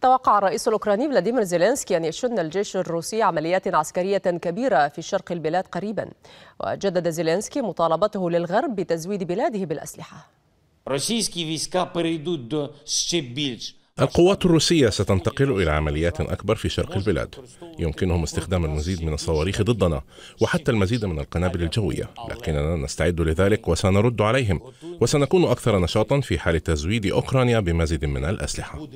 توقع الرئيس الأوكراني فلاديمير زيلينسكي أن يشن الجيش الروسي عمليات عسكرية كبيرة في شرق البلاد قريبا وجدد زيلينسكي مطالبته للغرب بتزويد بلاده بالأسلحة القوات الروسية ستنتقل إلى عمليات أكبر في شرق البلاد يمكنهم استخدام المزيد من الصواريخ ضدنا وحتى المزيد من القنابل الجوية لكننا نستعد لذلك وسنرد عليهم وسنكون أكثر نشاطا في حال تزويد أوكرانيا بمزيد من الأسلحة